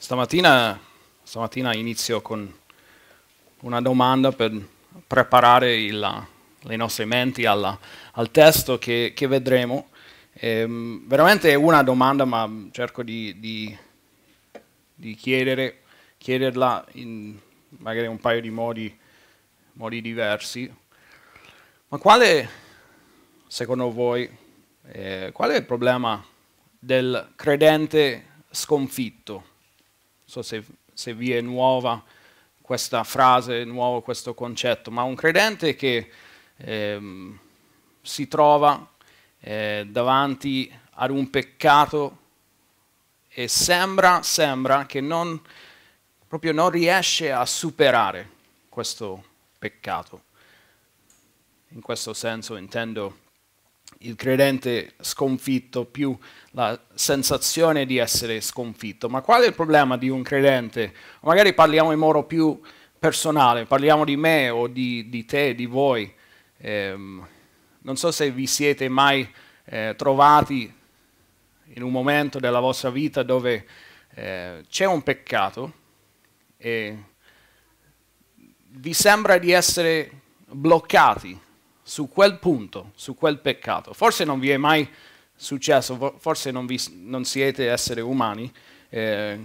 Stamattina, stamattina, inizio con una domanda per preparare il, le nostre menti alla, al testo che, che vedremo. Ehm, veramente è una domanda, ma cerco di, di, di chiedere, chiederla in magari un paio di modi, modi diversi. Ma quale, secondo voi, eh, qual è il problema del credente sconfitto? so se, se vi è nuova questa frase, nuovo questo concetto, ma un credente che ehm, si trova eh, davanti ad un peccato e sembra, sembra che non, proprio non riesce a superare questo peccato. In questo senso intendo il credente sconfitto più la sensazione di essere sconfitto. Ma qual è il problema di un credente? Magari parliamo in modo più personale, parliamo di me o di, di te, di voi. Eh, non so se vi siete mai eh, trovati in un momento della vostra vita dove eh, c'è un peccato e vi sembra di essere bloccati su quel punto, su quel peccato. Forse non vi è mai successo, forse non, vi, non siete esseri umani, eh,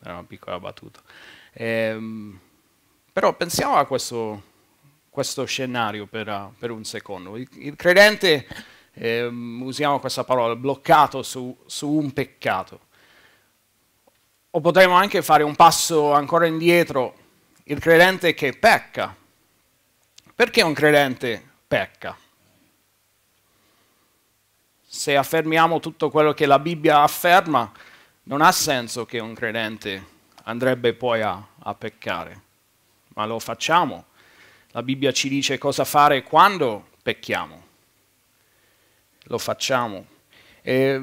era una piccola battuta. Eh, però pensiamo a questo, questo scenario per, uh, per, un secondo. Il, il credente, eh, usiamo questa parola, bloccato su, su un peccato. O potremmo anche fare un passo ancora indietro, il credente che pecca. Perché un credente pecca. Se affermiamo tutto quello che la Bibbia afferma, non ha senso che un credente andrebbe poi a, a peccare, ma lo facciamo. La Bibbia ci dice cosa fare quando pecchiamo. Lo facciamo. E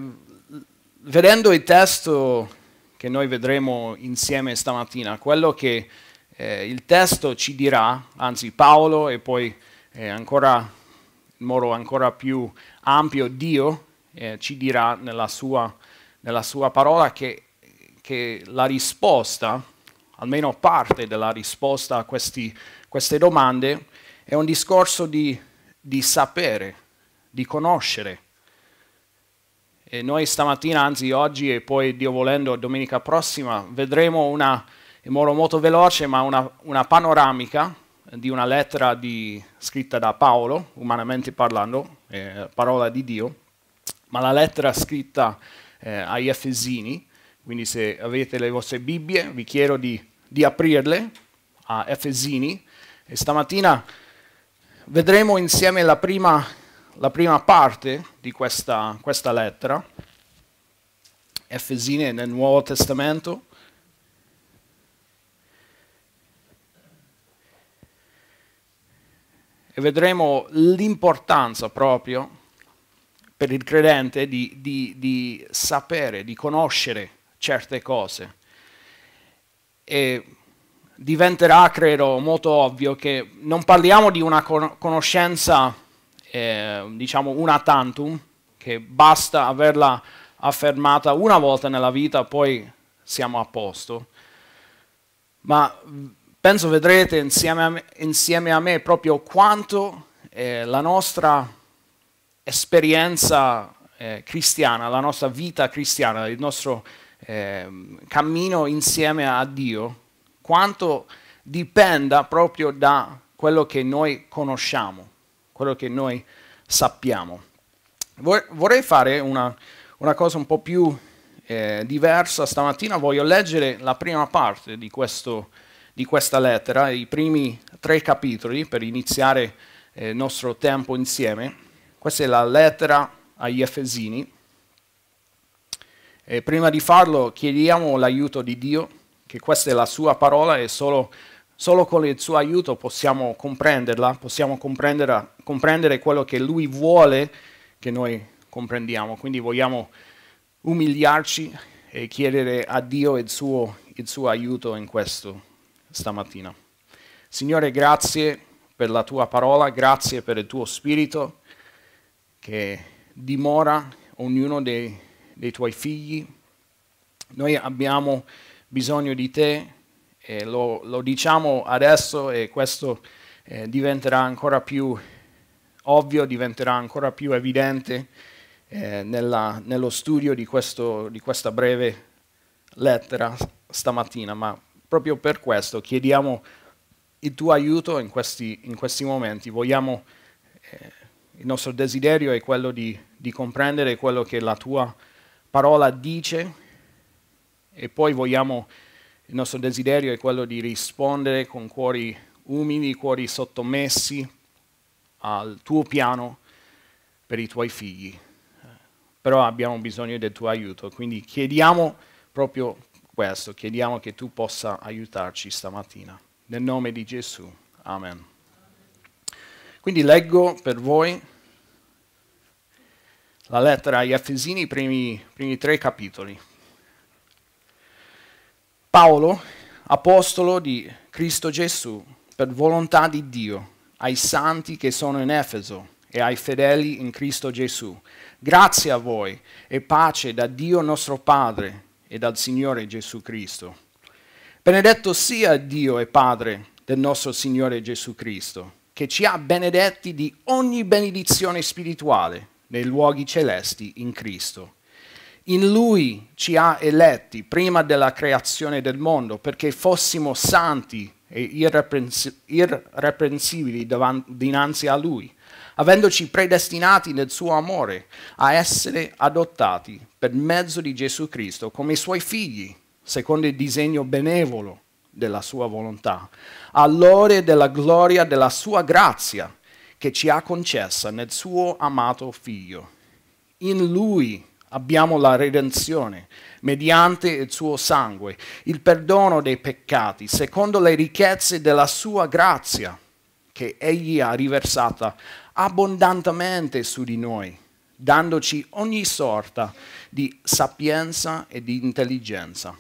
vedendo il testo che noi vedremo insieme stamattina, quello che eh, il testo ci dirà, anzi Paolo e poi ancora, in modo ancora più ampio, Dio eh, ci dirà nella sua, nella sua parola che, che, la risposta, almeno parte della risposta a questi, queste domande, è un discorso di, di sapere, di conoscere. E noi stamattina, anzi oggi e poi Dio volendo domenica prossima, vedremo una, in modo molto veloce, ma una, una panoramica di una lettera di, scritta da Paolo, umanamente parlando, eh, parola di Dio, ma la lettera scritta eh, agli Efesini, quindi se avete le vostre Bibbie vi chiedo di, di aprirle a Efesini e stamattina vedremo insieme la prima, la prima parte di questa, questa lettera, Efesine nel Nuovo Testamento, e vedremo l'importanza proprio per il credente di, di, di sapere, di conoscere certe cose. E diventerà, credo, molto ovvio che non parliamo di una conoscenza, eh, diciamo, una tantum, che basta averla affermata una volta nella vita, poi siamo a posto, ma Penso vedrete insieme a me, insieme a me proprio quanto eh, la nostra esperienza eh, cristiana, la nostra vita cristiana, il nostro eh, cammino insieme a Dio, quanto dipenda proprio da quello che noi conosciamo, quello che noi sappiamo. Vorrei fare una, una cosa un po' più eh, diversa stamattina, voglio leggere la prima parte di questo di questa lettera, i primi tre capitoli per iniziare eh, il nostro tempo insieme. Questa è la lettera agli Efesini. E prima di farlo chiediamo l'aiuto di Dio, che questa è la sua parola e solo, solo con il suo aiuto possiamo comprenderla, possiamo comprendere, comprendere quello che Lui vuole che noi comprendiamo. Quindi vogliamo umiliarci e chiedere a Dio il suo, il suo aiuto in questo stamattina. Signore, grazie per la tua parola, grazie per il tuo spirito che dimora ognuno dei, dei tuoi figli. Noi abbiamo bisogno di te e lo, lo diciamo adesso e questo eh, diventerà ancora più ovvio, diventerà ancora più evidente eh, nella, nello studio di, questo, di questa breve lettera stamattina, ma Proprio per questo chiediamo il tuo aiuto in questi, in questi momenti. Vogliamo, eh, il nostro desiderio è quello di, di comprendere quello che la tua parola dice e poi vogliamo, il nostro desiderio è quello di rispondere con cuori umili, cuori sottomessi al tuo piano per i tuoi figli. Però abbiamo bisogno del tuo aiuto, quindi chiediamo proprio questo, chiediamo che tu possa aiutarci stamattina. Nel nome di Gesù. Amen. Quindi leggo per voi la lettera agli Efesini, i primi, primi tre capitoli. Paolo, apostolo di Cristo Gesù, per volontà di Dio, ai santi che sono in Efeso e ai fedeli in Cristo Gesù. Grazie a voi e pace da Dio nostro Padre e dal Signore Gesù Cristo. Benedetto sia Dio e Padre del nostro Signore Gesù Cristo, che ci ha benedetti di ogni benedizione spirituale nei luoghi celesti in Cristo. In Lui ci ha eletti prima della creazione del mondo perché fossimo santi e irreprensibili dinanzi a Lui, avendoci predestinati nel Suo amore a essere adottati per mezzo di Gesù Cristo come i suoi figli, secondo il disegno benevolo della sua volontà, all'ore della gloria della sua grazia che ci ha concessa nel suo amato figlio. In lui abbiamo la redenzione mediante il suo sangue, il perdono dei peccati, secondo le ricchezze della sua grazia che egli ha riversata abbondantemente su di noi dandoci ogni sorta di sapienza e di intelligenza,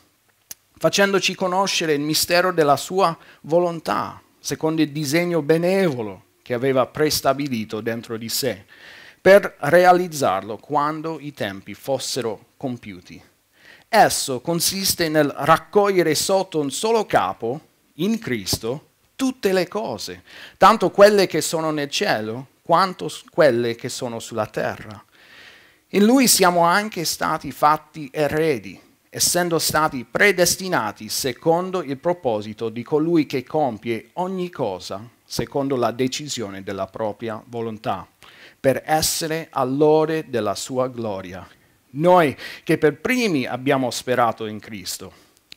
facendoci conoscere il mistero della sua volontà, secondo il disegno benevolo che aveva prestabilito dentro di sé, per realizzarlo quando i tempi fossero compiuti. Esso consiste nel raccogliere sotto un solo capo, in Cristo, tutte le cose, tanto quelle che sono nel cielo quanto quelle che sono sulla terra in lui siamo anche stati fatti eredi, essendo stati predestinati secondo il proposito di colui che compie ogni cosa secondo la decisione della propria volontà, per essere all'ore della sua gloria. Noi che per primi abbiamo sperato in Cristo.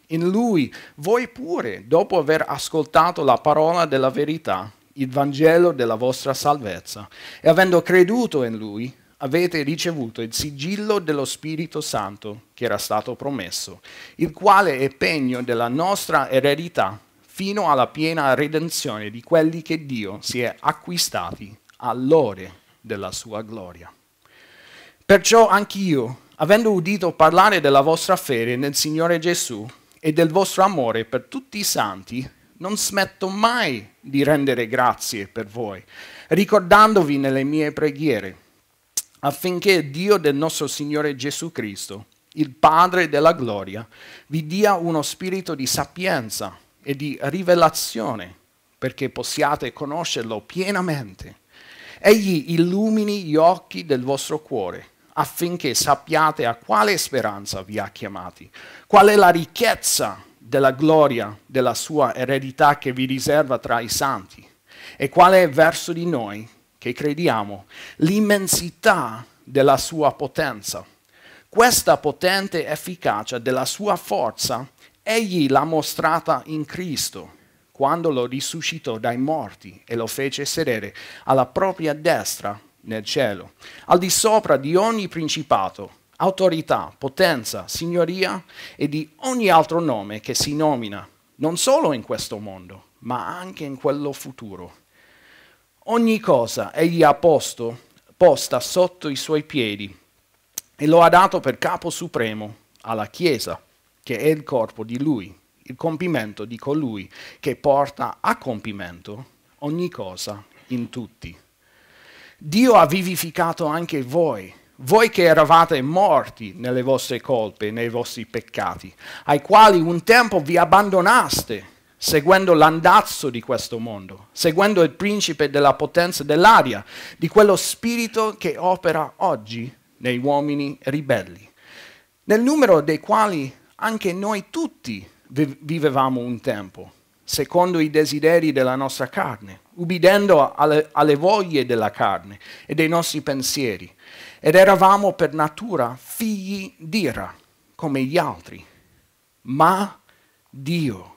In lui voi pure, dopo aver ascoltato la parola della verità, il Vangelo della vostra salvezza, e avendo creduto in lui, avete ricevuto il sigillo dello Spirito Santo che era stato promesso, il quale è pegno della nostra eredità fino alla piena redenzione di quelli che Dio si è acquistati all'ore della sua gloria. Perciò anch'io, avendo udito parlare della vostra fede nel Signore Gesù e del vostro amore per tutti i santi, non smetto mai di rendere grazie per voi, ricordandovi nelle mie preghiere affinché Dio del nostro Signore Gesù Cristo, il Padre della gloria, vi dia uno spirito di sapienza e di rivelazione perché possiate conoscerlo pienamente. Egli illumini gli occhi del vostro cuore affinché sappiate a quale speranza vi ha chiamati, qual è la ricchezza della gloria della sua eredità che vi riserva tra i santi e qual è verso di noi che crediamo, l'immensità della sua potenza. Questa potente efficacia della sua forza egli l'ha mostrata in Cristo quando lo risuscitò dai morti e lo fece sedere alla propria destra nel cielo, al di sopra di ogni principato, autorità, potenza, signoria e di ogni altro nome che si nomina, non solo in questo mondo, ma anche in quello futuro Ogni cosa egli ha posto, posta sotto i suoi piedi e lo ha dato per capo supremo alla Chiesa, che è il corpo di lui, il compimento di colui che porta a compimento ogni cosa in tutti. Dio ha vivificato anche voi, voi che eravate morti nelle vostre colpe, nei vostri peccati, ai quali un tempo vi abbandonaste seguendo l'andazzo di questo mondo, seguendo il principe della potenza dell'aria, di quello spirito che opera oggi nei uomini ribelli, nel numero dei quali anche noi tutti vivevamo un tempo, secondo i desideri della nostra carne, ubbidendo alle, alle voglie della carne e dei nostri pensieri, ed eravamo per natura figli d'ira, come gli altri. Ma Dio,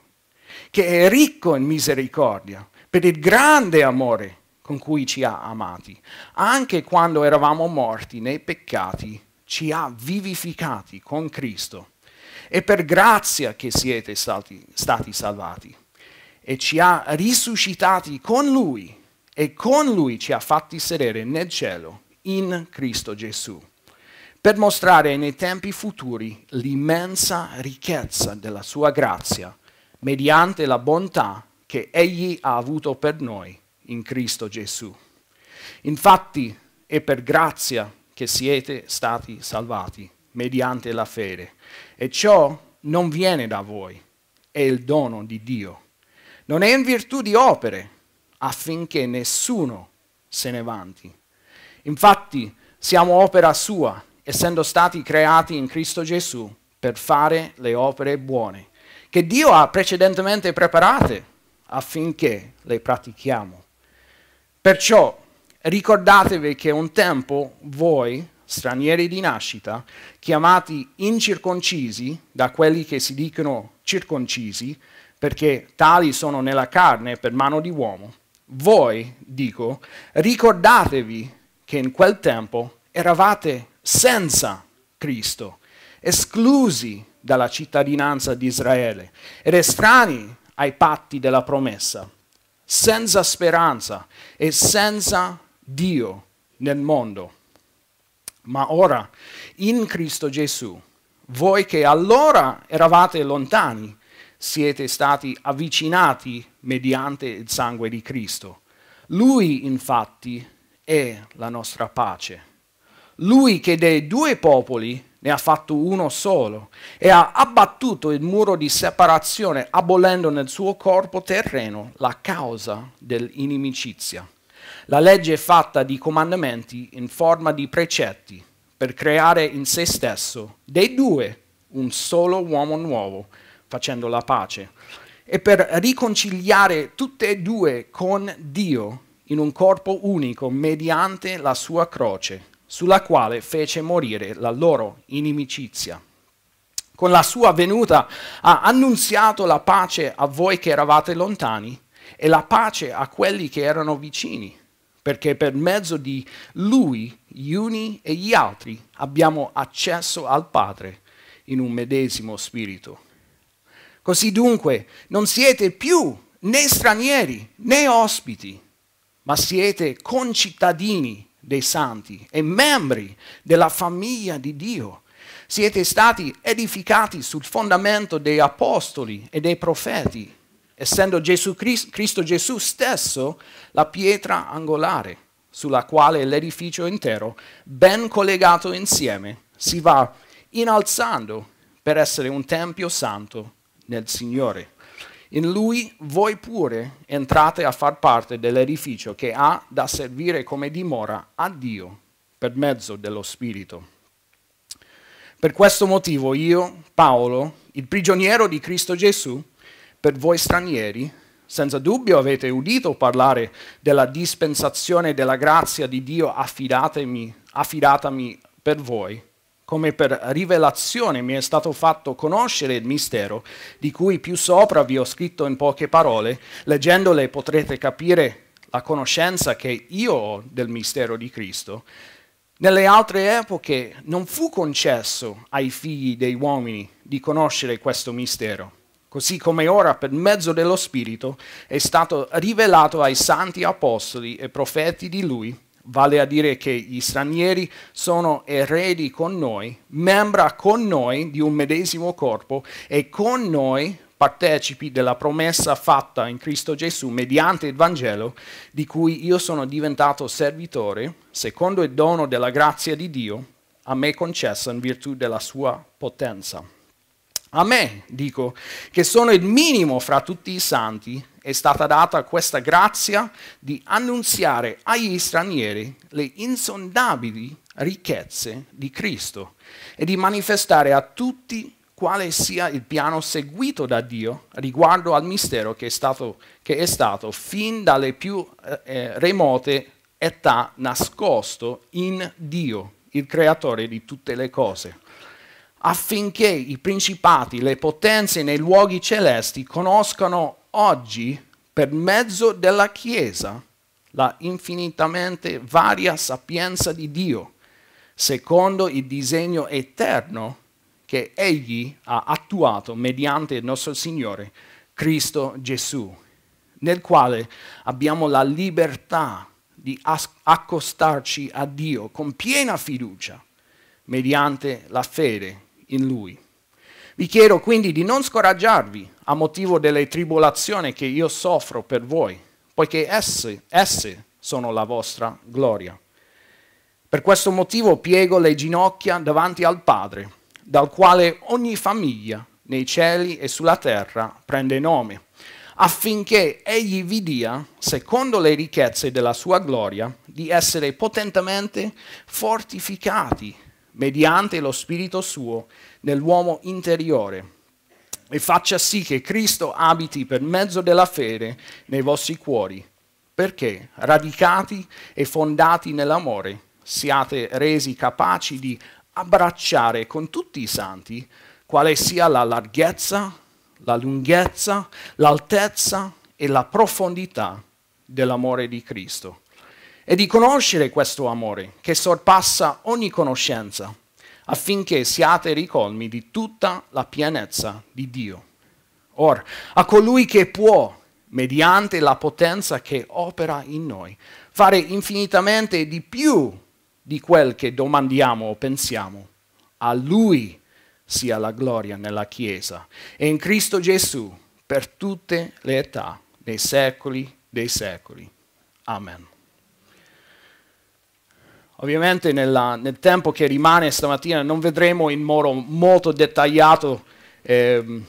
che è ricco in misericordia per il grande amore con cui ci ha amati. Anche quando eravamo morti nei peccati, ci ha vivificati con Cristo. È per grazia che siete stati, stati salvati e ci ha risuscitati con Lui e con Lui ci ha fatti sedere nel cielo in Cristo Gesù per mostrare nei tempi futuri l'immensa ricchezza della sua grazia mediante la bontà che Egli ha avuto per noi in Cristo Gesù. Infatti è per grazia che siete stati salvati mediante la fede e ciò non viene da voi, è il dono di Dio. Non è in virtù di opere affinché nessuno se ne vanti. Infatti siamo opera sua, essendo stati creati in Cristo Gesù per fare le opere buone che Dio ha precedentemente preparate affinché le pratichiamo. Perciò ricordatevi che un tempo voi, stranieri di nascita, chiamati incirconcisi da quelli che si dicono circoncisi, perché tali sono nella carne per mano di uomo, voi, dico, ricordatevi che in quel tempo eravate senza Cristo, esclusi dalla cittadinanza di Israele ed estranei ai patti della promessa, senza speranza e senza Dio nel mondo. Ma ora, in Cristo Gesù, voi che allora eravate lontani, siete stati avvicinati mediante il sangue di Cristo. Lui infatti è la nostra pace. Lui che dei due popoli ne ha fatto uno solo, e ha abbattuto il muro di separazione, abolendo nel suo corpo terreno la causa dell'inimicizia. La legge è fatta di comandamenti in forma di precetti per creare in se stesso dei due un solo uomo nuovo, facendo la pace, e per riconciliare tutte e due con Dio in un corpo unico mediante la sua croce sulla quale fece morire la loro inimicizia. Con la sua venuta ha annunziato la pace a voi che eravate lontani e la pace a quelli che erano vicini, perché per mezzo di lui gli uni e gli altri abbiamo accesso al Padre in un medesimo spirito. Così dunque non siete più né stranieri né ospiti, ma siete concittadini dei santi e membri della famiglia di Dio. Siete stati edificati sul fondamento degli apostoli e dei profeti, essendo Gesù Cristo, Cristo Gesù stesso la pietra angolare sulla quale l'edificio intero, ben collegato insieme, si va innalzando per essere un tempio santo nel Signore. In lui voi pure entrate a far parte dell'edificio che ha da servire come dimora a Dio per mezzo dello Spirito. Per questo motivo io, Paolo, il prigioniero di Cristo Gesù, per voi stranieri, senza dubbio avete udito parlare della dispensazione della grazia di Dio affidatami, affidatami per voi, come per rivelazione mi è stato fatto conoscere il mistero, di cui più sopra vi ho scritto in poche parole, leggendole potrete capire la conoscenza che io ho del mistero di Cristo. Nelle altre epoche non fu concesso ai figli dei uomini di conoscere questo mistero, così come ora per mezzo dello Spirito è stato rivelato ai santi apostoli e profeti di Lui vale a dire che gli stranieri sono eredi con noi, membra con noi di un medesimo corpo e con noi partecipi della promessa fatta in Cristo Gesù mediante il Vangelo, di cui io sono diventato servitore, secondo il dono della grazia di Dio, a me concessa in virtù della sua potenza. A me dico che sono il minimo fra tutti i santi è stata data questa grazia di annunziare agli stranieri le insondabili ricchezze di Cristo e di manifestare a tutti quale sia il piano seguito da Dio riguardo al mistero che è stato, che è stato fin dalle più eh, eh remote età nascosto in Dio, il creatore di tutte le cose, affinché i principati, le potenze nei luoghi celesti conoscano oggi per mezzo della Chiesa la infinitamente varia sapienza di Dio, secondo il disegno eterno che Egli ha attuato mediante il nostro Signore Cristo Gesù, nel quale abbiamo la libertà di accostarci a Dio con piena fiducia mediante la fede in Lui. Vi chiedo quindi di non scoraggiarvi a motivo delle tribolazioni che io soffro per voi, poiché esse, essi sono la vostra gloria. Per questo motivo piego le ginocchia davanti al Padre, dal quale ogni famiglia nei cieli e sulla terra prende nome, affinché egli vi dia, secondo le ricchezze della sua gloria, di essere potentemente fortificati mediante lo Spirito suo nell'uomo interiore e faccia sì che Cristo abiti per mezzo della fede nei vostri cuori, perché, radicati e fondati nell'amore, siate resi capaci di abbracciare con tutti i santi quale sia la larghezza, la lunghezza, l'altezza e la profondità dell'amore di Cristo e di conoscere questo amore che sorpassa ogni conoscenza affinché siate ricolmi di tutta la pienezza di Dio. Or, a colui che può, mediante la potenza che opera in noi, fare infinitamente di più di quel che domandiamo o pensiamo, a Lui sia la gloria nella Chiesa e in Cristo Gesù per tutte le età, nei secoli dei secoli. Amen. Ovviamente nella, nel tempo che rimane stamattina non vedremo in modo molto dettagliato eh,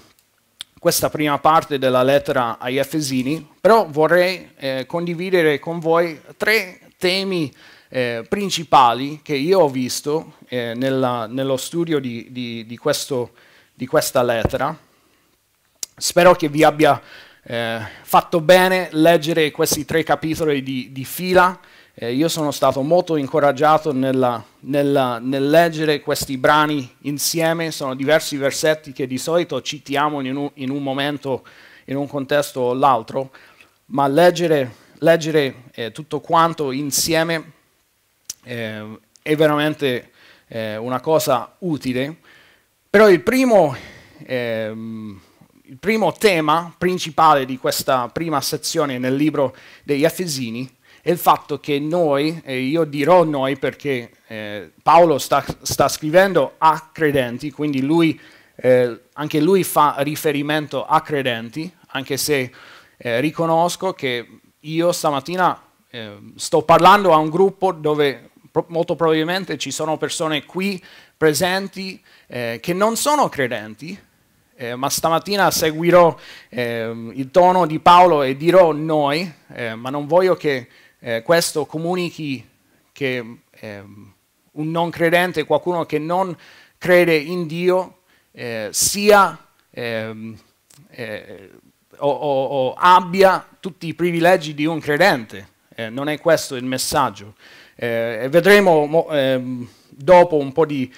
questa prima parte della lettera agli Efesini, però vorrei eh, condividere con voi tre temi eh, principali che io ho visto eh, nella, nello studio di, di, di, questo, di, questa lettera. Spero che vi abbia eh, fatto bene leggere questi tre capitoli di fila eh, io sono stato molto incoraggiato nella, nella, nel leggere questi brani insieme, sono diversi versetti che di solito citiamo in un, in un momento, in un contesto o l'altro, ma leggere, leggere eh, tutto quanto insieme eh, è veramente eh, una cosa utile. Però il primo, ehm, il primo tema principale di questa prima sezione nel libro degli Efesini è il fatto che noi, e io dirò noi perché eh, Paolo sta, sta, scrivendo a credenti, quindi lui, eh, anche lui fa riferimento a credenti, anche se eh, riconosco che io stamattina eh, sto parlando a un gruppo dove pro molto probabilmente ci sono persone qui presenti eh, che non sono credenti, eh, ma stamattina seguirò eh, il tono di Paolo e dirò noi, eh, ma non voglio che eh, questo comunichi che eh, un non credente, qualcuno che non crede in Dio, eh, sia ehm, eh, o, o, o, abbia tutti i privilegi di un credente. Eh, non è questo il messaggio. Eh, vedremo mo, ehm, dopo un po' di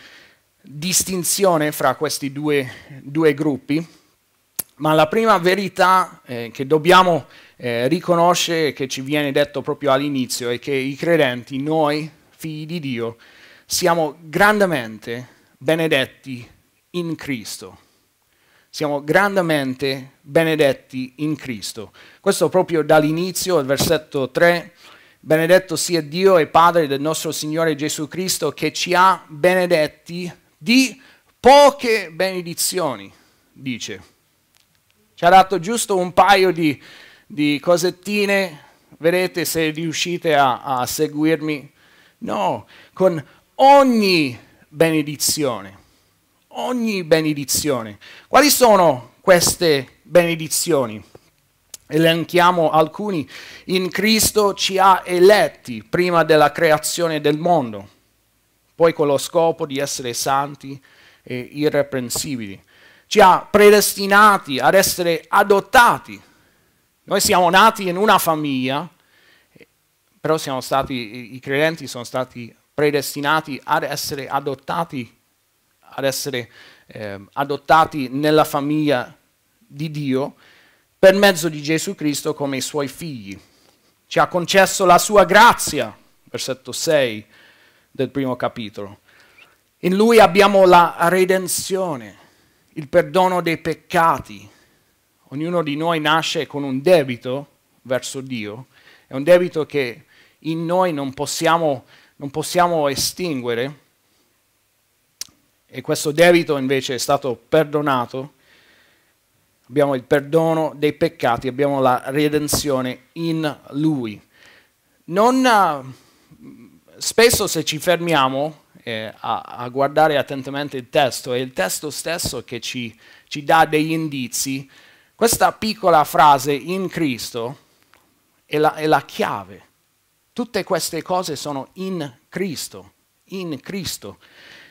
distinzione fra questi due, due gruppi, ma la prima verità che dobbiamo eh, riconosce che ci viene detto proprio all'inizio e che i credenti, noi figli di Dio, siamo grandemente benedetti in Cristo. Siamo grandemente benedetti in Cristo. Questo proprio dall'inizio, il versetto 3, benedetto sia Dio e Padre del nostro Signore Gesù Cristo che ci ha benedetti di poche benedizioni, dice. Ci ha dato giusto un paio di di cosettine, vedete se riuscite a, a seguirmi. No, con ogni benedizione, ogni benedizione. Quali sono queste benedizioni? elenchiamo alcuni, in Cristo ci ha eletti prima della creazione del mondo, poi con lo scopo di essere santi e irreprensibili. Ci ha predestinati ad essere adottati noi siamo nati in una famiglia, però siamo stati, i credenti sono stati predestinati ad essere adottati, ad essere eh, adottati nella famiglia di Dio per mezzo di Gesù Cristo come i suoi figli. Ci ha concesso la sua grazia, versetto 6 del primo capitolo. In lui abbiamo la redenzione, il perdono dei peccati, Ognuno di noi nasce con un debito verso Dio, è un debito che in noi non possiamo, non possiamo estinguere e questo debito invece è stato perdonato. Abbiamo il perdono dei peccati, abbiamo la redenzione in Lui. Non, eh, spesso se ci fermiamo eh, a, a, guardare attentamente il testo, è il testo stesso che ci, ci dà degli indizi questa piccola frase in Cristo è la, è la chiave. Tutte queste cose sono in Cristo, in Cristo.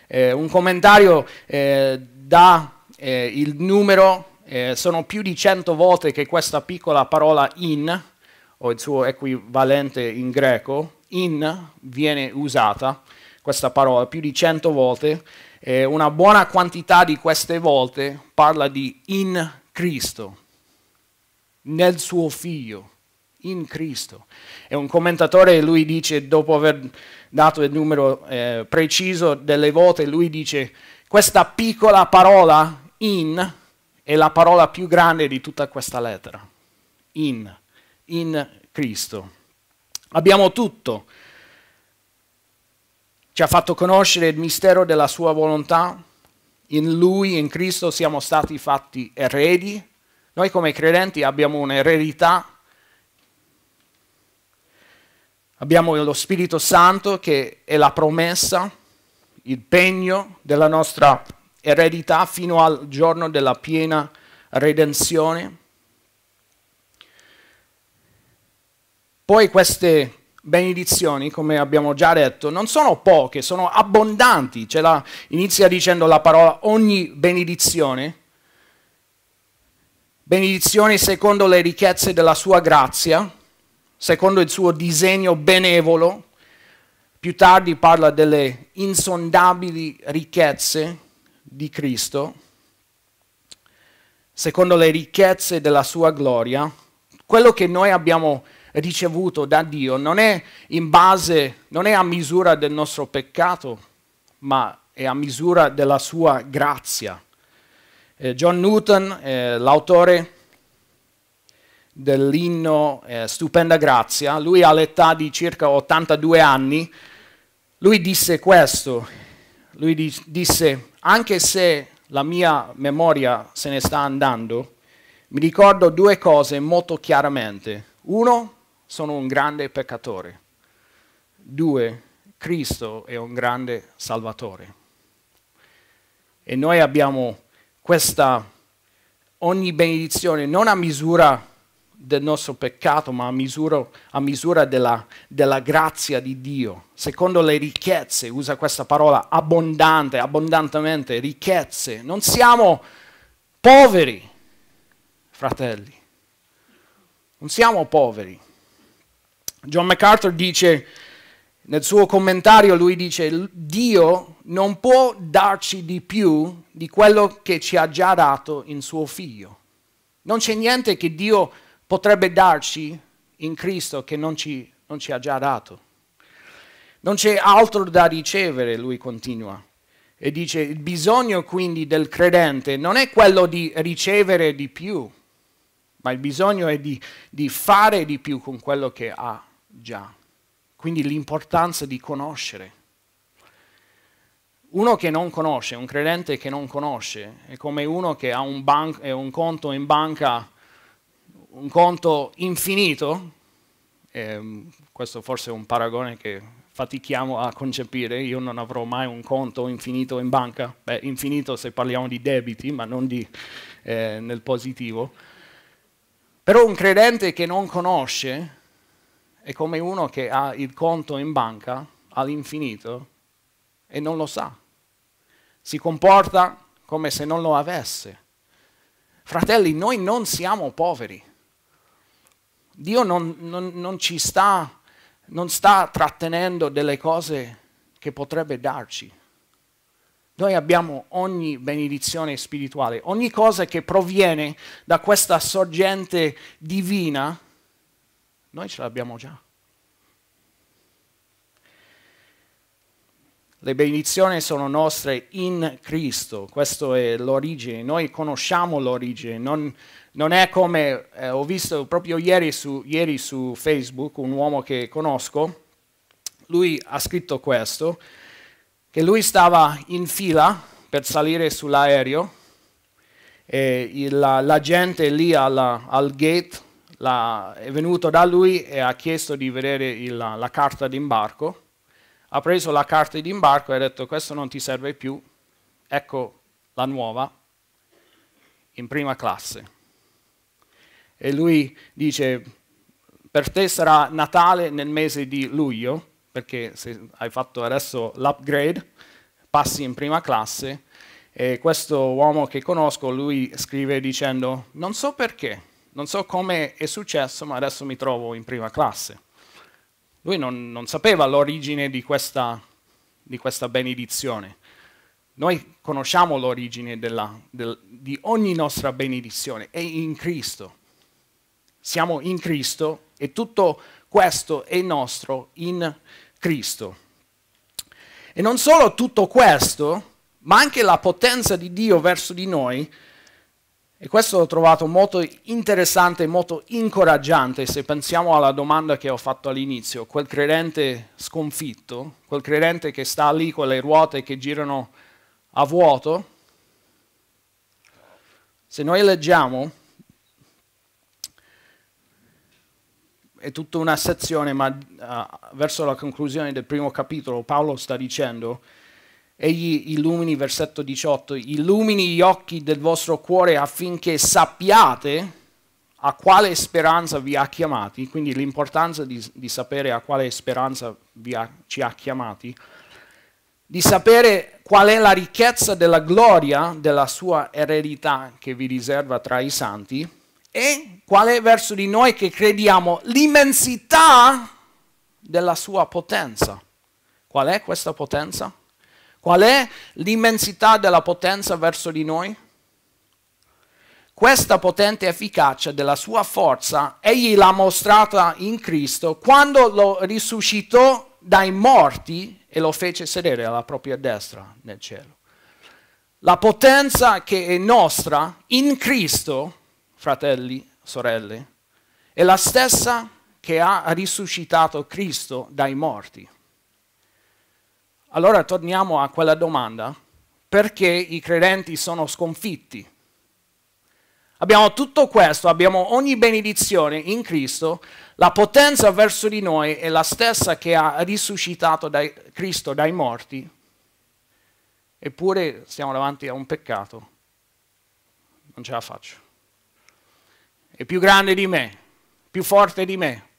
Eh, un commentario eh, dà eh, il numero, eh, sono più di cento volte che questa piccola parola in, o il suo equivalente in greco, in viene usata, questa parola, più di cento volte. Eh, una buona quantità di queste volte parla di in Cristo nel suo figlio, in Cristo. E un commentatore, lui dice, dopo aver dato il numero eh, preciso delle volte, lui dice, questa piccola parola, in, è la parola più grande di tutta questa lettera. In, in Cristo. Abbiamo tutto. Ci ha fatto conoscere il mistero della sua volontà. In lui, in Cristo, siamo stati fatti eredi noi come credenti abbiamo un'eredità, abbiamo lo Spirito Santo che è la promessa, il pegno della nostra eredità fino al giorno della piena redenzione. Poi queste benedizioni, come abbiamo già detto, non sono poche, sono abbondanti. La, inizia dicendo la parola ogni benedizione benedizioni secondo le ricchezze della sua grazia, secondo il suo disegno benevolo. Più tardi parla delle insondabili ricchezze di Cristo, secondo le ricchezze della sua gloria. Quello che noi abbiamo ricevuto da Dio non è in base, non è a misura del nostro peccato, ma è a misura della sua grazia. Eh, John Newton, eh, l'autore dell'inno eh, Stupenda Grazia, lui all'età di circa 82 anni, lui disse questo, lui di disse, anche se la mia memoria se ne sta andando, mi ricordo due cose molto chiaramente. Uno, sono un grande peccatore. Due, Cristo è un grande salvatore. E noi abbiamo questa ogni benedizione non a misura del nostro peccato, ma a misura, a misura della, della, grazia di Dio, secondo le ricchezze, usa questa parola abbondante, abbondantemente, ricchezze. Non siamo poveri, fratelli, non siamo poveri. John MacArthur dice, nel suo commentario lui dice, Dio non può darci di più di quello che ci ha già dato in suo figlio. Non c'è niente che Dio potrebbe darci in Cristo che non ci, non ci ha già dato. Non c'è altro da ricevere, lui continua. E dice, il bisogno quindi del credente non è quello di ricevere di più, ma il bisogno è di, di fare di più con quello che ha già. Quindi l'importanza di conoscere. Uno che non conosce, un credente che non conosce, è come uno che ha un, ban- un conto in banca, un conto infinito, eh, questo forse è un paragone che fatichiamo a concepire, io non avrò mai un conto infinito in banca, beh, infinito se parliamo di debiti, ma non di, eh, nel positivo. Però un credente che non conosce è come uno che ha il conto in banca all'infinito e non lo sa. Si comporta come se non lo avesse. Fratelli, noi non siamo poveri. Dio non, non, non ci sta, non sta trattenendo delle cose che potrebbe darci. Noi abbiamo ogni benedizione spirituale, ogni cosa che proviene da questa sorgente divina noi ce l'abbiamo già. Le benedizioni sono nostre in Cristo, questa è l'origine, noi conosciamo l'origine, non, non è come eh, ho visto proprio ieri su, ieri su Facebook un uomo che conosco, lui ha scritto questo, che lui stava in fila per salire sull'aereo e la, la gente lì alla, al gate la, è venuto da lui e ha chiesto di vedere il, la, carta d'imbarco, ha preso la carta d'imbarco e ha detto questo non ti serve più, ecco la nuova, in prima classe. E lui dice, per te sarà Natale nel mese di luglio, perché se hai fatto adesso l'upgrade, passi in prima classe, e questo uomo che conosco, lui scrive dicendo, non so perché, non so come è successo, ma adesso mi trovo in prima classe. Lui non, non sapeva l'origine di questa, di questa, benedizione. Noi conosciamo l'origine del, di ogni nostra benedizione, è in Cristo. Siamo in Cristo e tutto questo è nostro in Cristo. E non solo tutto questo, ma anche la potenza di Dio verso di noi e questo l'ho trovato molto interessante e molto incoraggiante se pensiamo alla domanda che ho fatto all'inizio, quel credente sconfitto, quel credente che sta lì con le ruote che girano a vuoto, se noi leggiamo è tutta una sezione, ma uh, verso la conclusione del primo capitolo Paolo sta dicendo Egli illumini, versetto 18, illumini gli occhi del vostro cuore affinché sappiate a quale speranza vi ha chiamati, quindi l'importanza di, di sapere a quale speranza ha, ci ha chiamati, di sapere qual è la ricchezza della gloria della sua eredità che vi riserva tra i santi e qual è verso di noi che crediamo l'immensità della sua potenza. Qual è questa potenza? Qual è l'immensità della potenza verso di noi? Questa potente efficacia della sua forza egli l'ha mostrata in Cristo quando lo risuscitò dai morti e lo fece sedere alla propria destra nel cielo. La potenza che è nostra in Cristo, fratelli, sorelle, è la stessa che ha risuscitato Cristo dai morti. Allora torniamo a quella domanda, perché i credenti sono sconfitti? Abbiamo tutto questo, abbiamo ogni benedizione in Cristo, la potenza verso di noi è la stessa che ha risuscitato dai, Cristo dai morti, eppure siamo davanti a un peccato. Non ce la faccio. È più grande di me, più forte di me,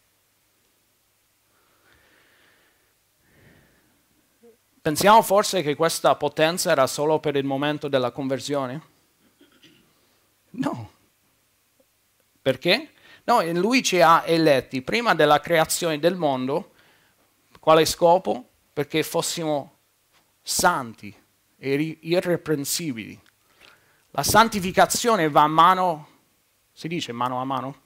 Pensiamo forse che questa potenza era solo per il momento della conversione? No. Perché? No, in lui ci ha eletti prima della creazione del mondo. Quale scopo? Perché fossimo santi e irreprensibili. La santificazione va a mano, si dice mano a mano,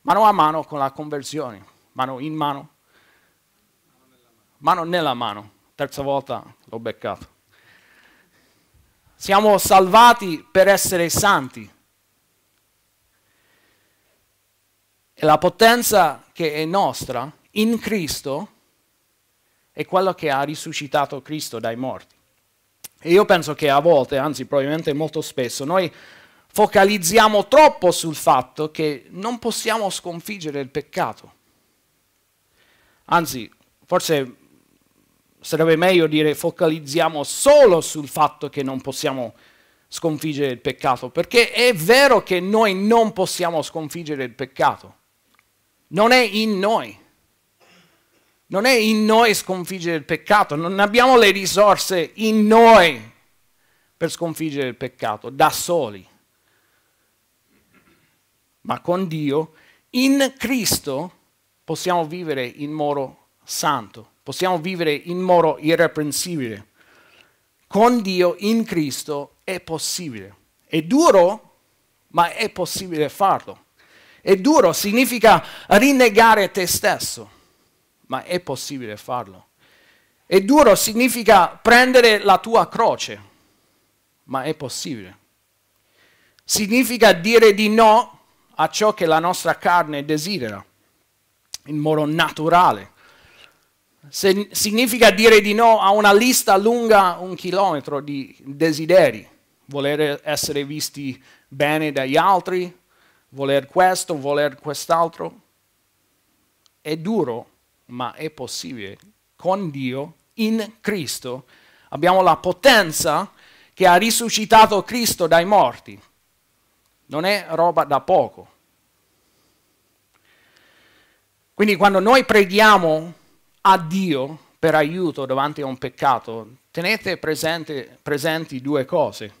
mano a mano con la conversione, mano in mano, mano nella mano. Terza volta l'ho beccato. Siamo salvati per essere santi. E la potenza che è nostra in Cristo è quella che ha risuscitato Cristo dai morti. E io penso che a volte, anzi probabilmente molto spesso, noi focalizziamo troppo sul fatto che non possiamo sconfiggere il peccato. Anzi, forse sarebbe meglio dire focalizziamo solo sul fatto che non possiamo sconfiggere il peccato, perché è vero che noi non possiamo sconfiggere il peccato, non è in noi, non è in noi sconfiggere il peccato, non abbiamo le risorse in noi per sconfiggere il peccato da soli, ma con Dio, in Cristo possiamo vivere in modo santo Possiamo vivere in modo irreprensibile. Con Dio in Cristo è possibile. È duro, ma è possibile farlo. È duro significa rinnegare te stesso, ma è possibile farlo. È duro significa prendere la tua croce, ma è possibile. Significa dire di no a ciò che la nostra carne desidera, in modo naturale. Se, significa dire di no a una lista lunga un chilometro di desideri, voler essere visti bene dagli altri, voler questo, voler quest'altro. È duro, ma è possibile. Con Dio, in Cristo, abbiamo la potenza che ha risuscitato Cristo dai morti. Non è roba da poco. Quindi quando noi preghiamo a Dio per aiuto davanti a un peccato, tenete presente, presenti due cose.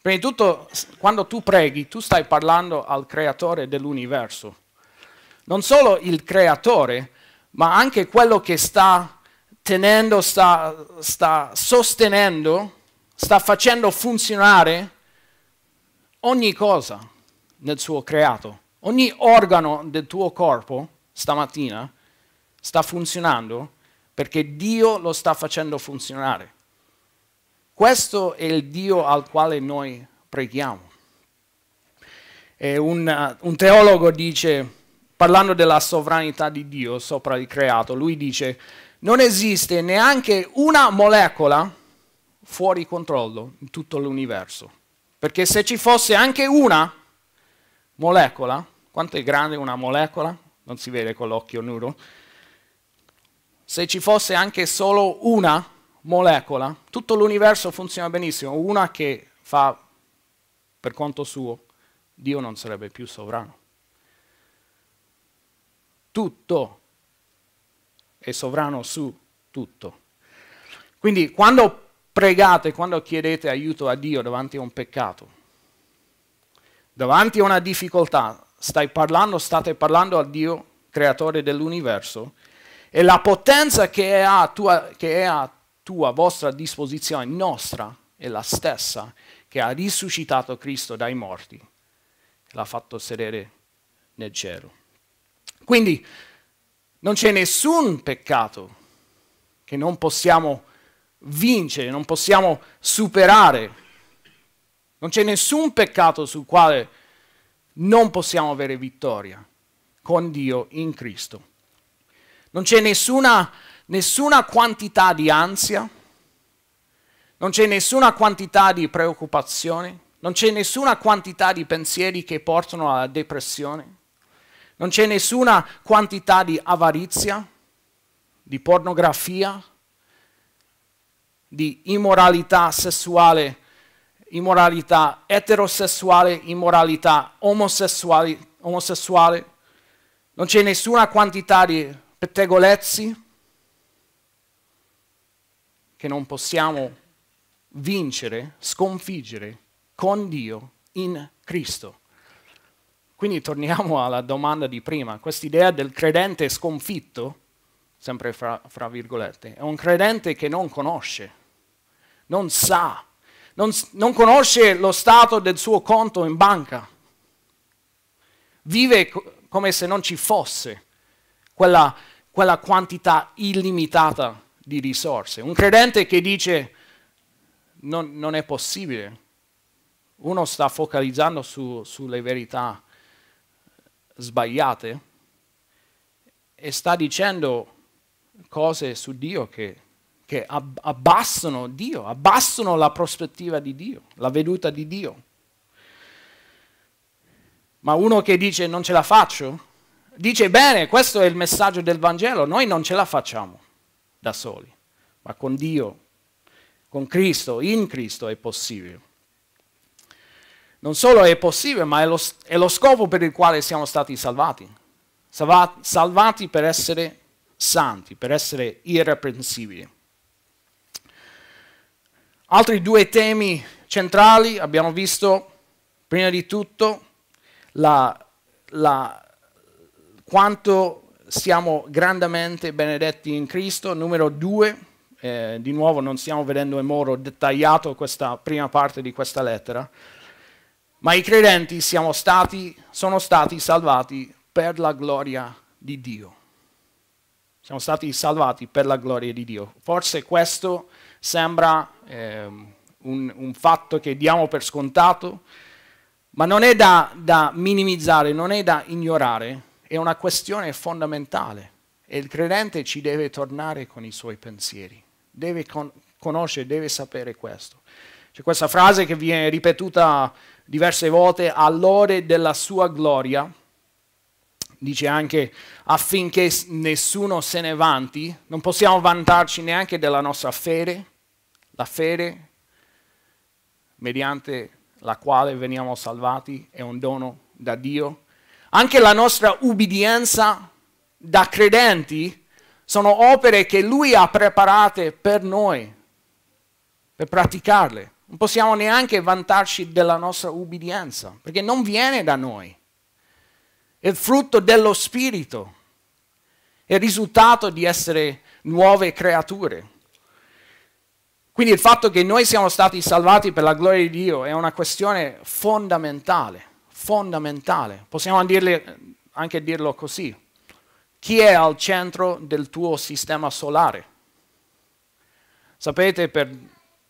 Prima di tutto, quando tu preghi, tu stai parlando al creatore dell'universo. Non solo il creatore, ma anche quello che sta tenendo, sta, sta sostenendo, sta facendo funzionare ogni cosa nel suo creato. Ogni organo del tuo corpo stamattina sta funzionando perché Dio lo sta facendo funzionare. Questo è il Dio al quale noi preghiamo. Un, uh, un, teologo dice, parlando della sovranità di Dio sopra il creato, lui dice, non esiste neanche una molecola fuori controllo in tutto l'universo. Perché se ci fosse anche una molecola, quanto è grande una molecola? Non si vede con l'occhio nudo se ci fosse anche solo una molecola, tutto l'universo funziona benissimo, una che fa per conto suo, Dio non sarebbe più sovrano. Tutto è sovrano su tutto. Quindi quando pregate, quando chiedete aiuto a Dio davanti a un peccato, davanti a una difficoltà, stai parlando, state parlando a Dio, creatore dell'universo, e la potenza che è a tua, che è a tua vostra disposizione, nostra, è la stessa che ha risuscitato Cristo dai morti l'ha fatto sedere nel cielo. Quindi non c'è nessun peccato che non possiamo vincere, non possiamo superare. Non c'è nessun peccato sul quale non possiamo avere vittoria con Dio in Cristo. Non c'è nessuna, nessuna quantità di ansia, non c'è nessuna quantità di preoccupazione, non c'è nessuna quantità di pensieri che portano alla depressione, non c'è nessuna quantità di avarizia, di pornografia, di immoralità sessuale, immoralità eterosessuale, immoralità omosessuale, omosessuale. non c'è nessuna quantità di pettegolezzi che non possiamo vincere, sconfiggere con Dio in Cristo. Quindi torniamo alla domanda di prima, quest'idea del credente sconfitto, sempre fra, fra, virgolette, è un credente che non conosce, non sa, non, non conosce lo stato del suo conto in banca, vive co- come se non ci fosse quella quella quantità illimitata di risorse. Un credente che dice non, non è possibile, uno sta focalizzando su, sulle verità sbagliate e sta dicendo cose su Dio che, che abbassano Dio, abbassano la prospettiva di Dio, la veduta di Dio. Ma uno che dice non ce la faccio, dice bene, questo è il messaggio del Vangelo, noi non ce la facciamo da soli, ma con Dio, con Cristo, in Cristo è possibile. Non solo è possibile, ma è lo, è lo scopo per il quale siamo stati salvati, salvati, per essere santi, per essere irreprensibili. Altri due temi centrali abbiamo visto, prima di tutto, la, la quanto siamo grandemente benedetti in Cristo. Numero due, eh, di nuovo non stiamo vedendo in modo dettagliato questa prima parte di questa lettera, ma i credenti stati, sono stati salvati per la gloria di Dio. Siamo stati salvati per la gloria di Dio. Forse questo sembra eh, un, un, fatto che diamo per scontato, ma non è da, da minimizzare, non è da ignorare è una questione fondamentale e il credente ci deve tornare con i suoi pensieri, deve con- conoscere, deve sapere questo. C'è questa frase che viene ripetuta diverse volte, all'ore della sua gloria, dice anche affinché nessuno se ne vanti, non possiamo vantarci neanche della nostra fede, la fede mediante la quale veniamo salvati è un dono da Dio anche la nostra ubbidienza da credenti sono opere che Lui ha preparate per noi, per praticarle. Non possiamo neanche vantarci della nostra ubbidienza, perché non viene da noi. È il frutto dello Spirito, è il risultato di essere nuove creature. Quindi il fatto che noi siamo stati salvati per la gloria di Dio è una questione fondamentale fondamentale. Possiamo dirle, anche dirlo così. Chi è al centro del tuo sistema solare? Sapete, per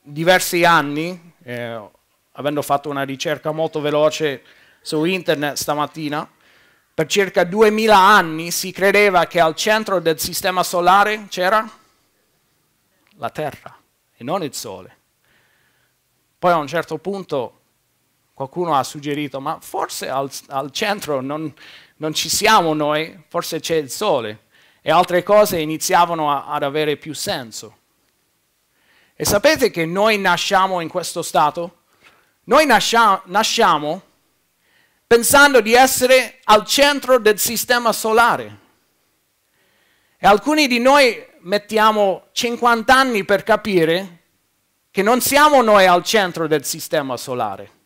diversi anni, eh, avendo fatto una ricerca molto veloce su internet stamattina, per circa 2000 anni si credeva che al centro del sistema solare c'era la Terra e non il Sole. Poi a un certo punto Qualcuno ha suggerito, ma forse al, al centro non, non, ci siamo noi, forse c'è il sole. E altre cose iniziavano a, ad avere più senso. E sapete che noi nasciamo in questo stato? Noi nascia- nasciamo pensando di essere al centro del sistema solare. E alcuni di noi mettiamo 50 anni per capire che non siamo noi al centro del sistema solare.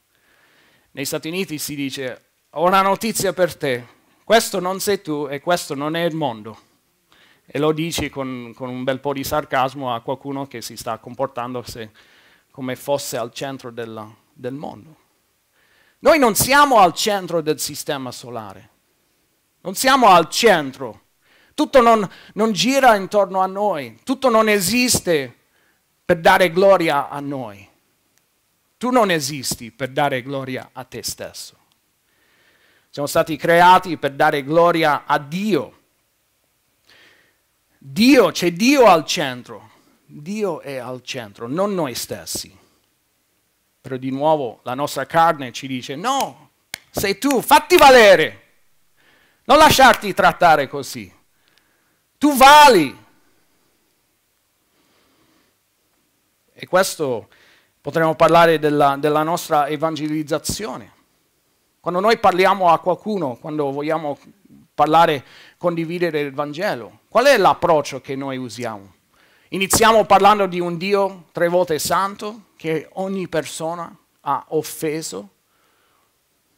Negli Stati Uniti si dice ho una notizia per te, questo non sei tu e questo non è il mondo. E lo dici con, con un bel po' di sarcasmo a qualcuno che si sta comportando se, come fosse al centro della, del mondo. Noi non siamo al centro del sistema solare, non siamo al centro. Tutto non, non gira intorno a noi, tutto non esiste per dare gloria a noi. Tu non esisti per dare gloria a te stesso. Siamo stati creati per dare gloria a Dio. Dio, c'è Dio al centro. Dio è al centro, non noi stessi. Però di nuovo la nostra carne ci dice, no, sei tu, fatti valere. Non lasciarti trattare così. Tu vali. E questo Potremmo parlare della, della nostra evangelizzazione. Quando noi parliamo a qualcuno, quando vogliamo parlare, condividere il Vangelo, qual è l'approccio che noi usiamo? Iniziamo parlando di un Dio tre volte santo che ogni persona ha offeso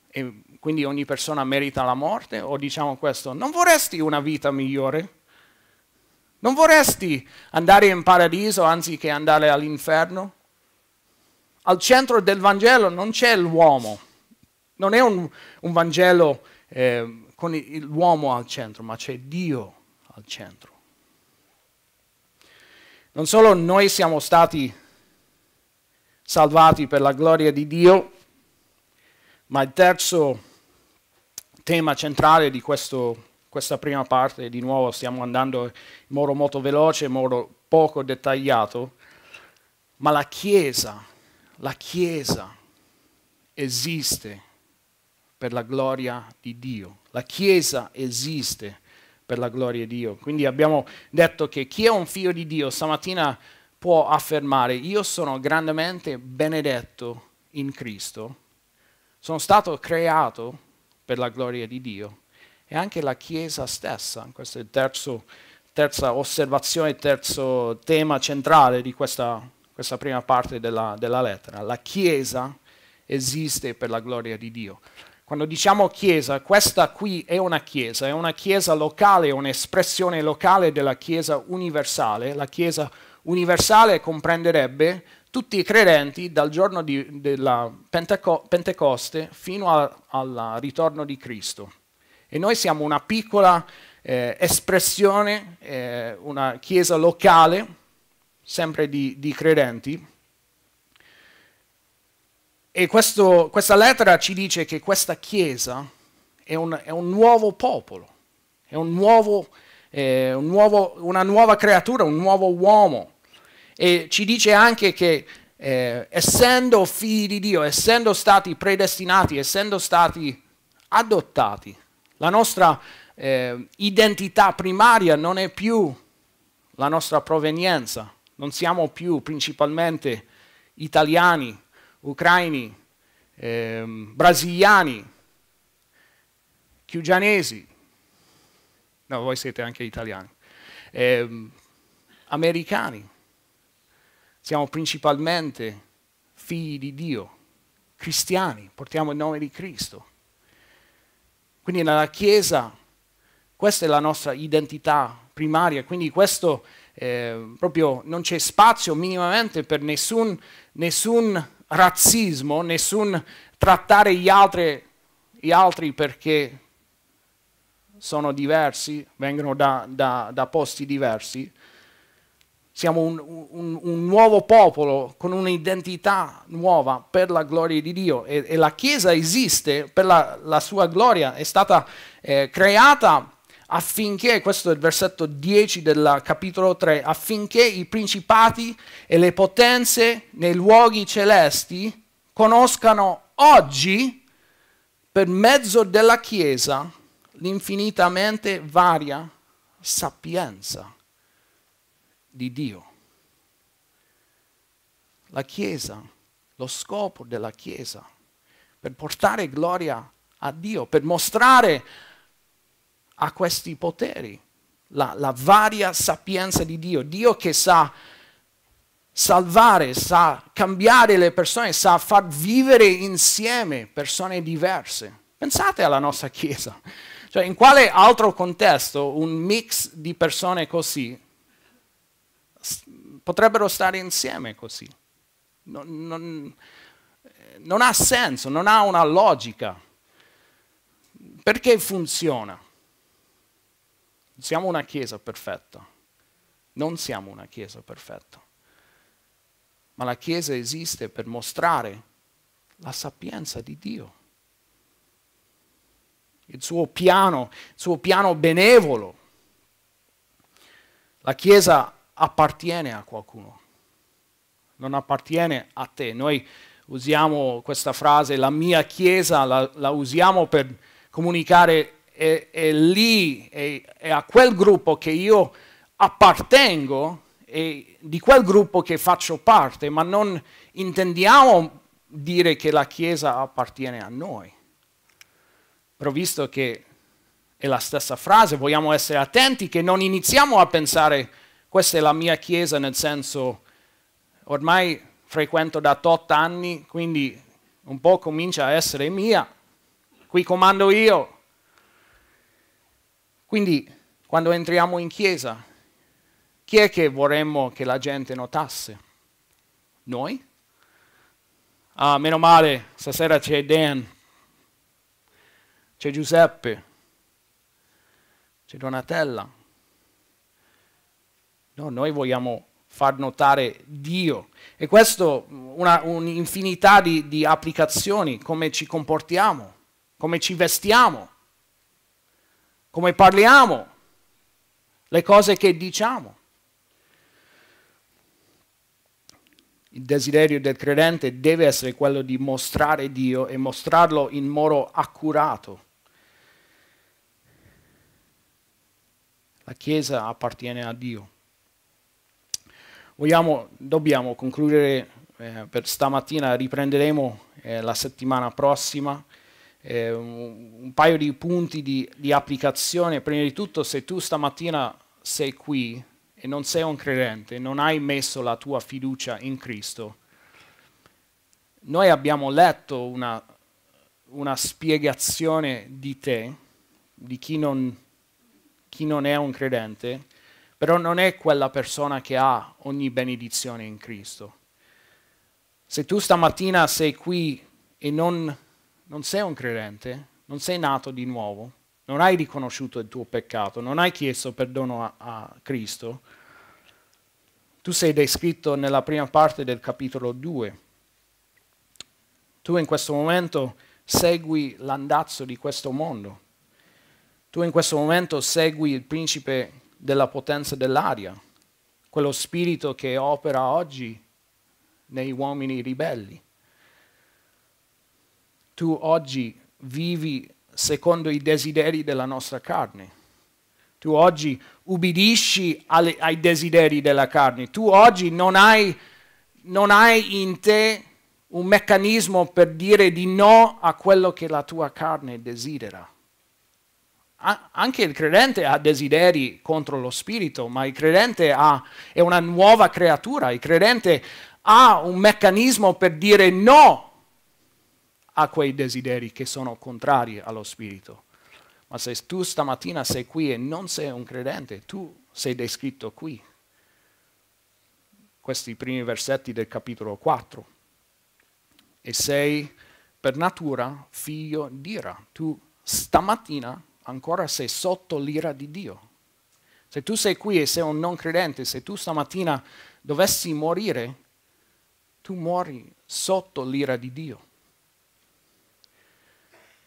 e quindi ogni persona merita la morte? O diciamo questo, non vorresti una vita migliore? Non vorresti andare in paradiso anziché andare all'inferno? al centro del Vangelo non c'è l'uomo, non è un, un Vangelo eh, con l'uomo al centro, ma c'è Dio al centro. Non solo noi siamo stati salvati per la gloria di Dio, ma il terzo tema centrale di questo, questa prima parte, di nuovo stiamo andando in modo molto veloce, in modo poco dettagliato, ma la Chiesa la Chiesa esiste per la gloria di Dio. La Chiesa esiste per la gloria di Dio. Quindi abbiamo detto che chi è un figlio di Dio stamattina può affermare io sono grandemente benedetto in Cristo, sono stato creato per la gloria di Dio e anche la Chiesa stessa. Questa è la terza osservazione, il terzo tema centrale di questa questa prima parte della, della lettera. La Chiesa esiste per la gloria di Dio. Quando diciamo Chiesa, questa qui è una Chiesa, è una Chiesa locale, un'espressione locale della Chiesa universale. La Chiesa universale comprenderebbe tutti i credenti dal giorno di, della Penteco Pentecoste fino a, al ritorno di Cristo. E noi siamo una piccola eh, espressione, eh, una chiesa locale sempre di, di credenti. E questo, questa lettera ci dice che questa Chiesa è un, è un nuovo popolo, è, un nuovo, è eh, un nuovo, una nuova creatura, un nuovo uomo. E ci dice anche che eh, essendo figli di Dio, essendo stati predestinati, essendo stati adottati, la nostra eh, identità primaria non è più la nostra provenienza, non siamo più principalmente italiani, ucraini, eh, brasiliani, chiugianesi, no, voi siete anche italiani, eh, americani. Siamo principalmente figli di Dio, cristiani, portiamo il nome di Cristo. Quindi nella Chiesa questa è la nostra identità primaria, quindi questo Ehm, proprio non c'è spazio minimamente per nessun, nessun razzismo, nessun trattare gli altri, gli altri, perché sono diversi, vengono da, da, da posti diversi. Siamo un, un, un, nuovo popolo con un'identità nuova per la gloria di Dio e, e la Chiesa esiste per la, la sua gloria, è stata eh, creata affinché, questo è il versetto 10 del capitolo 3, affinché i principati e le potenze nei luoghi celesti conoscano oggi, per mezzo della Chiesa, l'infinitamente varia sapienza di Dio. La Chiesa, lo scopo della Chiesa, per portare gloria a Dio, per mostrare ha questi poteri, la, la varia sapienza di Dio, Dio che sa salvare, sa cambiare le persone, sa far vivere insieme persone diverse. Pensate alla nostra Chiesa. Cioè, in quale altro contesto un mix di persone così potrebbero stare insieme così? Non, non, non ha senso, non ha una logica. Perché funziona? siamo una Chiesa perfetta. Non siamo una Chiesa perfetta. Ma la Chiesa esiste per mostrare la sapienza di Dio. Il suo piano, il suo piano benevolo. La Chiesa appartiene a qualcuno, non appartiene a te. Noi usiamo questa frase, la mia Chiesa, la, la usiamo per comunicare è, è lì, è, è, a quel gruppo che io appartengo, e di quel gruppo che faccio parte, ma non intendiamo dire che la Chiesa appartiene a noi. Però visto che è la stessa frase, vogliamo essere attenti che non iniziamo a pensare questa è la mia Chiesa nel senso ormai frequento da tot anni, quindi un po' comincia a essere mia, qui comando io, quindi quando entriamo in chiesa, chi è che vorremmo che la gente notasse? Noi? Ah, meno male, stasera c'è Dan, c'è Giuseppe, c'è Donatella. No, noi vogliamo far notare Dio. E questo una, un'infinità di, di applicazioni, come ci comportiamo, come ci vestiamo come parliamo, le cose che diciamo. Il desiderio del credente deve essere quello di mostrare Dio e mostrarlo in modo accurato. La Chiesa appartiene a Dio. Vogliamo, dobbiamo concludere eh, per stamattina, riprenderemo eh, la settimana prossima eh, un, paio di punti di, di applicazione. Prima di tutto, se tu stamattina sei qui e non sei un credente, non hai messo la tua fiducia in Cristo, noi abbiamo letto una, una spiegazione di te, di chi non, chi non è un credente, però non è quella persona che ha ogni benedizione in Cristo. Se tu stamattina sei qui e non non sei un credente, non sei nato di nuovo, non hai riconosciuto il tuo peccato, non hai chiesto perdono a, a Cristo, tu sei descritto nella prima parte del capitolo 2. Tu in questo momento segui l'andazzo di questo mondo. Tu in questo momento segui il principe della potenza dell'aria, quello spirito che opera oggi nei uomini ribelli tu oggi vivi secondo i desideri della nostra carne. Tu oggi ubbidisci alle, ai desideri della carne. Tu oggi non hai, non hai in te un meccanismo per dire di no a quello che la tua carne desidera. Anche il credente ha desideri contro lo spirito, ma il credente ha, è una nuova creatura, il credente ha un meccanismo per dire no a quei desideri che sono contrari allo Spirito. Ma se tu stamattina sei qui e non sei un credente, tu sei descritto qui. Questi primi versetti del capitolo 4. E sei per natura figlio d'ira. Tu stamattina ancora sei sotto l'ira di Dio. Se tu sei qui e sei un non credente, se tu stamattina dovessi morire, tu muori sotto l'ira di Dio.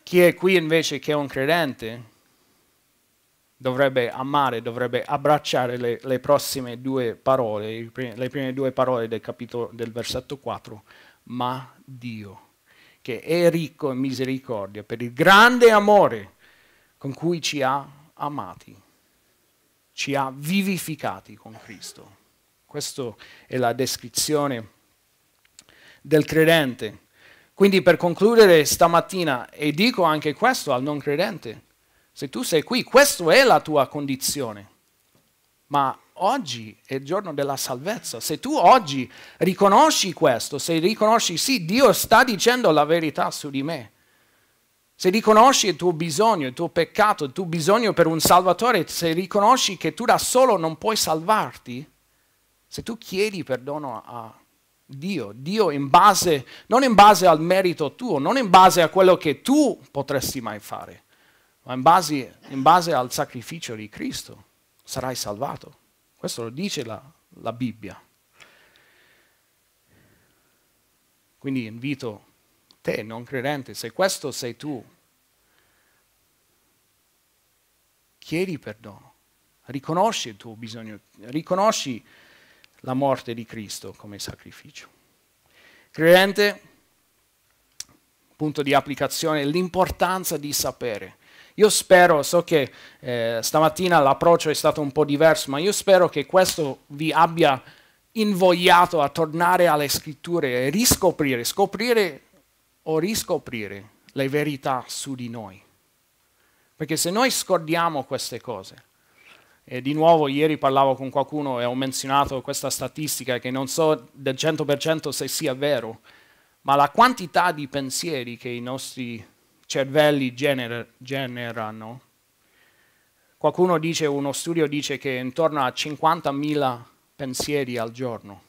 Chi è qui invece che è un credente dovrebbe amare, dovrebbe abbracciare le, le prossime due parole, le prime due parole del, capitolo, del versetto 4, ma Dio, che è ricco in misericordia per il grande amore con cui ci ha amati, ci ha vivificati con Cristo. Questa è la descrizione del credente. Quindi per concludere stamattina, e dico anche questo al non credente, se tu sei qui, questa è la tua condizione. Ma oggi è il giorno della salvezza. Se tu oggi riconosci questo, se riconosci sì, Dio sta dicendo la verità su di me, se riconosci il tuo bisogno, il tuo peccato, il tuo bisogno per un salvatore, se riconosci che tu da solo non puoi salvarti, se tu chiedi perdono a Dio, Dio, Dio in base, non in base al merito tuo, non in base a quello che tu potresti mai fare, ma in base, in base al sacrificio di Cristo sarai salvato. Questo lo dice la, la Bibbia. Quindi invito te, non credente, se questo sei tu, chiedi perdono, riconosci il tuo bisogno, riconosci la morte di Cristo come sacrificio. Credente, punto di applicazione, l'importanza di sapere. Io spero, so che eh, stamattina l'approccio è stato un po' diverso, ma io spero che questo vi abbia invogliato a tornare alle scritture e riscoprire, scoprire o riscoprire le verità su di noi. Perché se noi scordiamo queste cose, e di nuovo, ieri parlavo con qualcuno e ho menzionato questa statistica che non so del 100% se sia vero, ma la quantità di pensieri che i nostri cervelli gener generano, qualcuno dice, uno studio dice che intorno a 50.000 pensieri al giorno.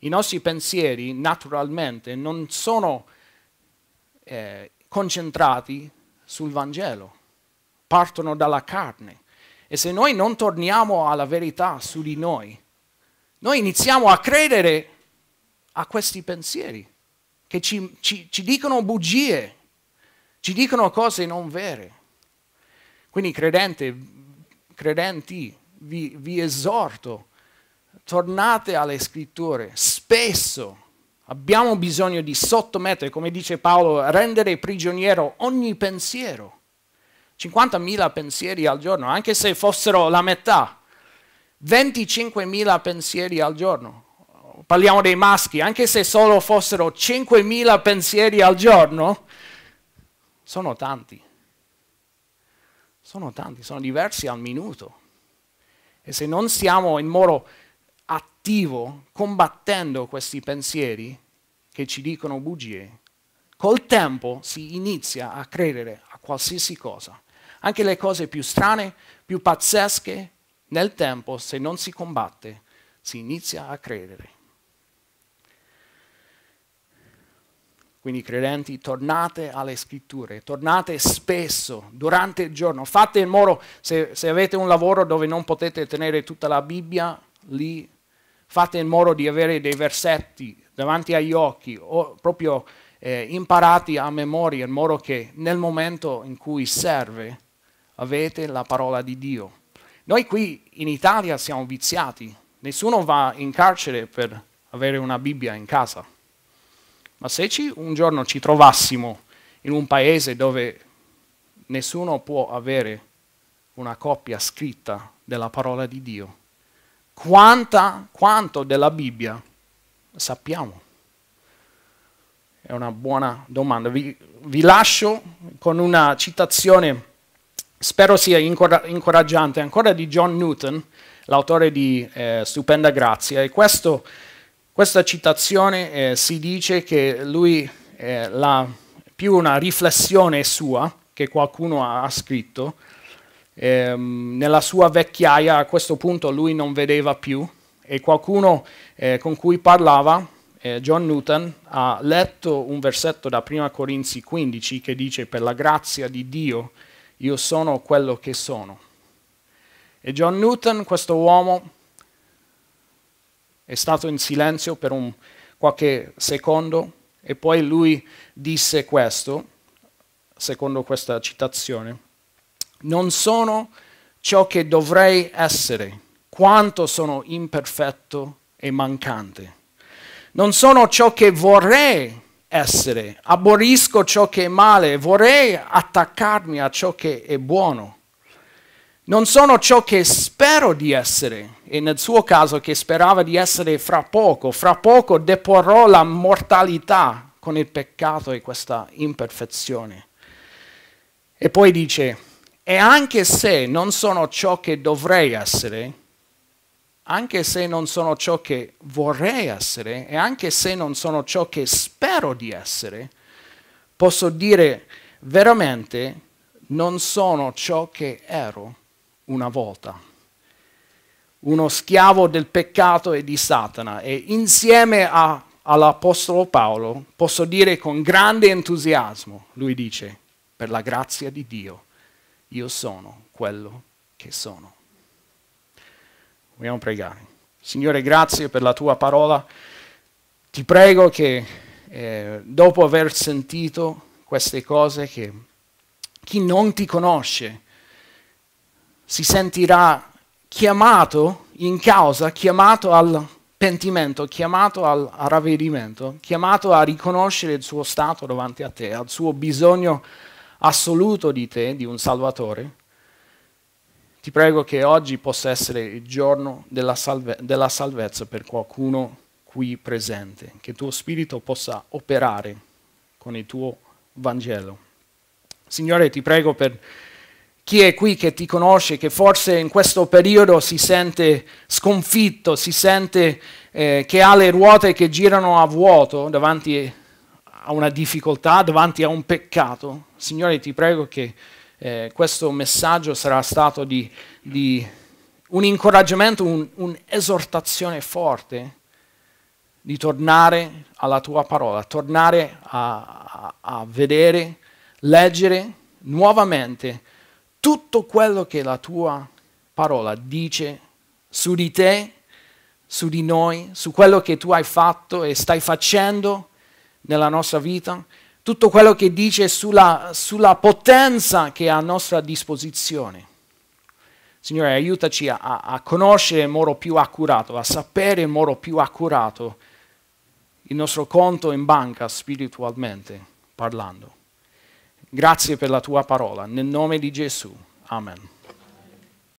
I nostri pensieri naturalmente non sono eh, concentrati sul Vangelo, partono dalla carne. E se noi non torniamo alla verità su di noi, noi iniziamo a credere a questi pensieri che ci, ci, ci dicono bugie, ci dicono cose non vere. Quindi credente, credenti, vi, vi esorto, tornate alle scritture spesso. Abbiamo bisogno di sottomettere, come dice Paolo, rendere prigioniero ogni pensiero 50.000 pensieri al giorno, anche se fossero la metà, 25.000 pensieri al giorno. Parliamo dei maschi, anche se solo fossero 5.000 pensieri al giorno, sono tanti. Sono tanti, sono diversi al minuto. E se non siamo in modo attivo combattendo questi pensieri che ci dicono bugie, col tempo si inizia a credere a qualsiasi cosa. Anche le cose più strane, più pazzesche, nel tempo, se non si combatte, si inizia a credere. Quindi credenti, tornate alle scritture, tornate spesso, durante il giorno. Fate in modo, se, se, avete un lavoro dove non potete tenere tutta la Bibbia, lì fate in modo di avere dei versetti davanti agli occhi, o proprio eh, imparati a memoria, in modo che nel momento in cui serve avete la parola di Dio. Noi qui in Italia siamo viziati, nessuno va in carcere per avere una Bibbia in casa, ma se un giorno ci trovassimo in un paese dove nessuno può avere una copia scritta della parola di Dio, Quanta, quanto della Bibbia sappiamo? È una buona domanda. Vi, vi lascio con una citazione spero sia incoraggiante, ancora di John Newton, l'autore di eh, Stupenda Grazia, e questo, questa citazione eh, si dice che lui eh, più una riflessione sua che qualcuno ha, scritto, ehm, nella sua vecchiaia a questo punto lui non vedeva più e qualcuno eh, con cui parlava, eh, John Newton, ha letto un versetto da 1 Corinzi 15 che dice per la grazia di Dio, io sono quello che sono. E John Newton, questo uomo, è stato in silenzio per un qualche secondo e poi lui disse questo, secondo questa citazione, non sono ciò che dovrei essere, quanto sono imperfetto e mancante. Non sono ciò che vorrei essere essere, aborisco ciò che è male, vorrei attaccarmi a ciò che è buono. Non sono ciò che spero di essere, e nel suo caso che sperava di essere fra poco, fra poco deporrò la mortalità con il peccato e questa imperfezione. E poi dice, e anche se non sono ciò che dovrei essere, anche se non sono ciò che vorrei essere e anche se non sono ciò che spero di essere, posso dire veramente non sono ciò che ero una volta. Uno schiavo del peccato e di Satana. E insieme a, all'Apostolo Paolo posso dire con grande entusiasmo, lui dice, per la grazia di Dio, io sono quello che sono. Vogliamo pregare. Signore, grazie per la tua parola. Ti prego che eh, dopo aver sentito queste cose, che chi non ti conosce si sentirà chiamato in causa, chiamato al pentimento, chiamato al, al ravvedimento, chiamato a riconoscere il suo stato davanti a te, al suo bisogno assoluto di te, di un Salvatore ti prego che oggi possa essere il giorno della, salve- della salvezza per qualcuno qui presente, che il tuo Spirito possa operare con il tuo Vangelo. Signore, ti prego per chi è qui che ti conosce, che forse in questo periodo si sente sconfitto, si sente eh, che ha le ruote che girano a vuoto davanti a una difficoltà, davanti a un peccato. Signore, ti prego che eh, questo messaggio sarà stato di, di un incoraggiamento, un'esortazione forte di tornare alla tua parola, tornare a, a, a vedere, leggere nuovamente tutto quello che la tua parola dice su di te, su di noi, su quello che tu hai fatto e stai facendo nella nostra vita tutto quello che dice sulla, sulla potenza che è a nostra disposizione. Signore, aiutaci a, a, conoscere in modo più accurato, a sapere in modo più accurato il nostro conto in banca spiritualmente parlando. Grazie per la tua parola, nel nome di Gesù. Amen.